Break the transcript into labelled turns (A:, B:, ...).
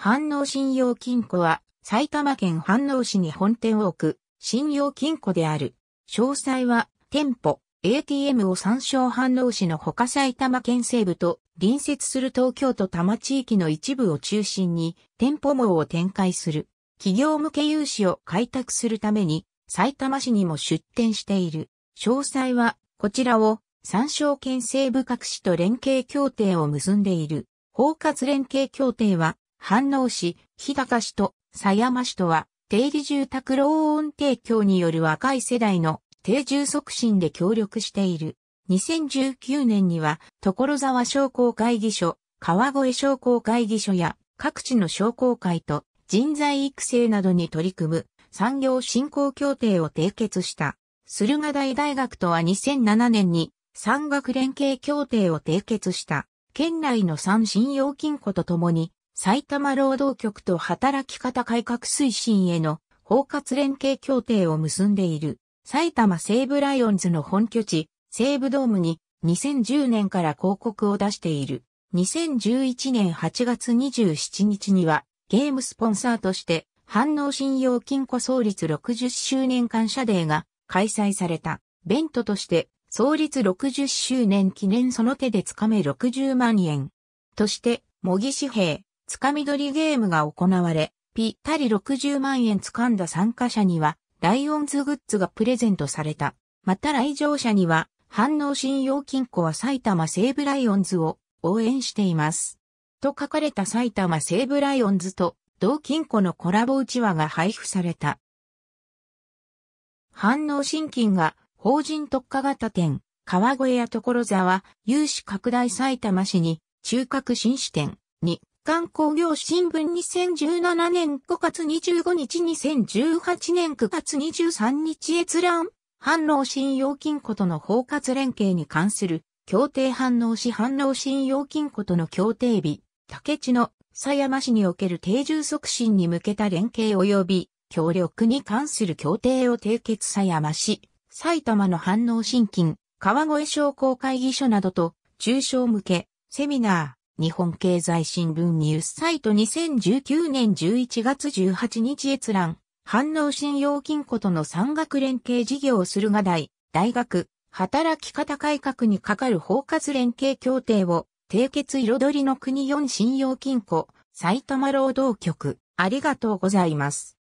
A: 飯能信用金庫は埼玉県飯能市に本店を置く信用金庫である。詳細は店舗、ATM を参照飯能市のほか埼玉県西部と隣接する東京都多摩地域の一部を中心に店舗網を展開する。企業向け融資を開拓するために埼玉市にも出店している。詳細はこちらを参照県西部各市と連携協定を結んでいる。包括連携協定は反応市、日高市と狭山市とは、定理住宅ローン提供による若い世代の定住促進で協力している。2019年には、所沢商工会議所、川越商工会議所や各地の商工会と人材育成などに取り組む産業振興協定を締結した。駿河台大学とは2007年に産学連携協定を締結した。県内の産信用金庫とともに埼玉労働局と働き方改革推進への包括連携協定を結んでいる埼玉西武ライオンズの本拠地西武ドームに2010年から広告を出している。2011年8月27日にはゲームスポンサーとして反応信用金庫創立60周年感謝デーが開催された。ベントとして創立60周年記念その手でつかめ60万円として模擬紙幣つかみ取りゲームが行われ、ぴったり60万円掴んだ参加者には、ライオンズグッズがプレゼントされた。また来場者には、反応信用金庫は埼玉西部ライオンズを応援しています。と書かれた埼玉西部ライオンズと同金庫のコラボうちわが配布された。反応新金が法人特化型店、川越や所沢、有志拡大埼玉市に中核新支店に刊工業新聞2017年5月25日2018年9月23日閲覧、反応信用金庫との包括連携に関する協定反応し反応信用金庫との協定日、竹地の狭山市における定住促進に向けた連携及び協力に関する協定を締結狭山市、埼玉の反応信金、川越商工会議所などと中小向け、セミナー、日本経済新聞ニュースサイト2019年11月18日閲覧、反応信用金庫との産学連携事業をするが大、大学、働き方改革に係る包括連携協定を、締結彩りの国4信用金庫、埼玉労働局、ありがとうございます。